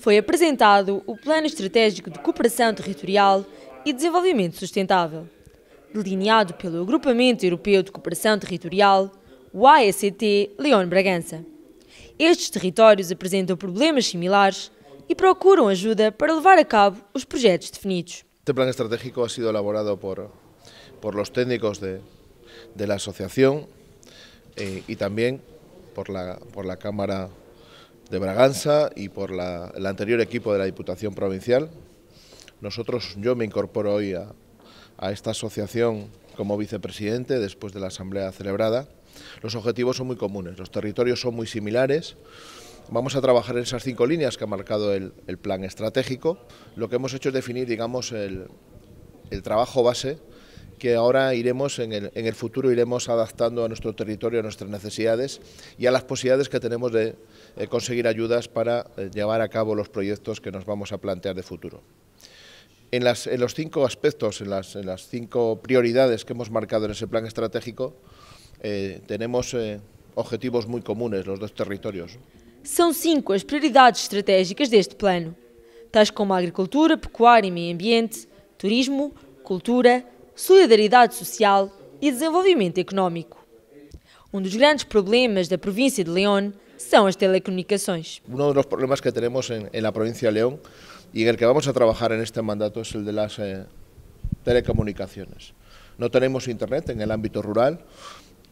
foi apresentado o Plano Estratégico de Cooperação Territorial e Desenvolvimento Sustentável. Delineado pelo Agrupamento Europeu de Cooperação Territorial, o AECT León Bragança. Estes territórios apresentam problemas similares e procuram ajuda para levar a cabo os projetos definidos. Este plano estratégico ha sido elaborado por, por los técnicos de, de la asociación eh, y también por la, por la Cámara de Braganza y por el anterior equipo de la Diputación Provincial. Nosotros, yo me incorporo hoy a, esta asociación como vicepresidente después de la asamblea celebrada. Los objetivos son muy comunes, los territorios son muy similares. Vamos a trabajar en esas cinco líneas que ha marcado el, plan estratégico. Lo que hemos hecho es definir, digamos, el trabajo base que ahora iremos, en el, futuro iremos adaptando a nuestro territorio, a nuestras necesidades y a las posibilidades que tenemos de eh, conseguir ayudas para eh, llevar a cabo los proyectos que nos vamos a plantear de futuro. En, en los cinco aspectos, en las, cinco prioridades que hemos marcado en ese plan estratégico, eh, tenemos objetivos muy comunes, los dos territorios. Son cinco las prioridades estratégicas de este plano, tales como agricultura, pecuaria y e medio ambiente, turismo, cultura, solidaridad social y e desarrollo económico. Um de los grandes problemas la provincia de León son las telecomunicaciones. Uno de los problemas que tenemos en, la provincia de León y en el que vamos a trabajar en este mandato es el de las eh, telecomunicaciones. No tenemos internet en el ámbito rural.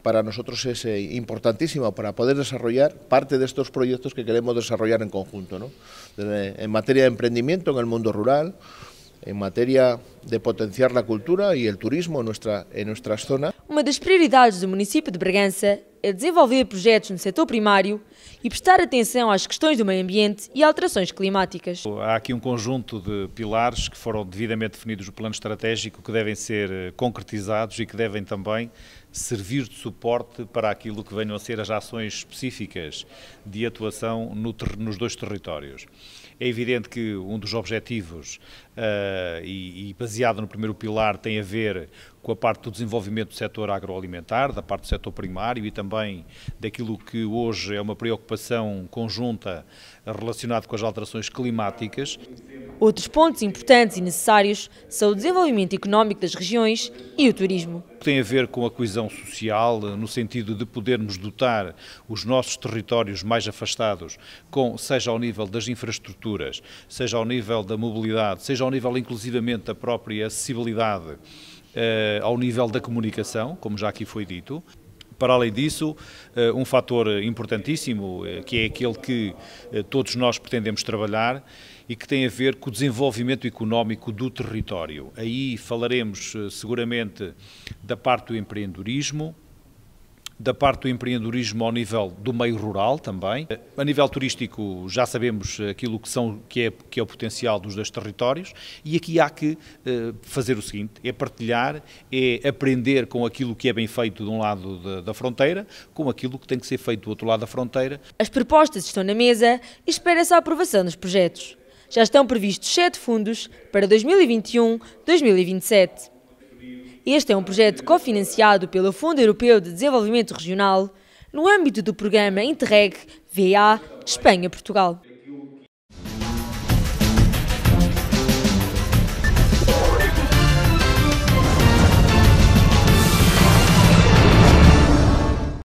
Para nosotros es eh, importantísimo para poder desarrollar parte de estos proyectos que queremos desarrollar en conjunto, ¿no? en materia de emprendimiento en el mundo rural, en materia de potenciar a cultura e o turismo en nuestra, en nuestras zonas. Uma das prioridades do município de Bragança é desenvolver projetos no setor primário e prestar atenção às questões do meio ambiente e alterações climáticas. Há aqui um conjunto de pilares que foram devidamente definidos no plano estratégico que devem ser eh, concretizados e que devem também servir de suporte para aquilo que venham a ser as ações específicas de atuação no nos dois territórios. É evidente que um dos objetivos, uh, e, e baseado no primeiro pilar, tem a ver com a parte do desenvolvimento do setor agroalimentar, da parte do setor primário e também daquilo que hoje é uma preocupação conjunta relacionada com as alterações climáticas. Outros pontos importantes e necessários são o desenvolvimento económico das regiões e o turismo. Tem a ver com a coesão social, no sentido de podermos dotar os nossos territórios mais afastados, com, seja ao nível das infraestruturas, seja ao nível da mobilidade, seja ao nível inclusivamente da própria acessibilidade eh, ao nível da comunicação, como já aqui foi dito. Para além disso, eh, um fator importantíssimo, eh, que é aquele que todos nós pretendemos trabalhar e que tem a ver com o desenvolvimento económico do território. Aí falaremos seguramente da parte do empreendedorismo, da parte do empreendedorismo ao nível do meio rural também. A nível turístico já sabemos aquilo que, são, que, é, que é o potencial dos dois territórios e aqui há que eh, fazer o seguinte, é partilhar, é aprender com aquilo que é bem feito de um lado da, da fronteira, com aquilo que tem que ser feito do outro lado da fronteira. As propostas estão na mesa e espera-se a aprovação dos projetos. Já estão previstos sete fundos para 2021-2027. Este é um projeto cofinanciado pelo Fundo Europeu de Desenvolvimento Regional no âmbito do programa Interreg VA Espanha-Portugal.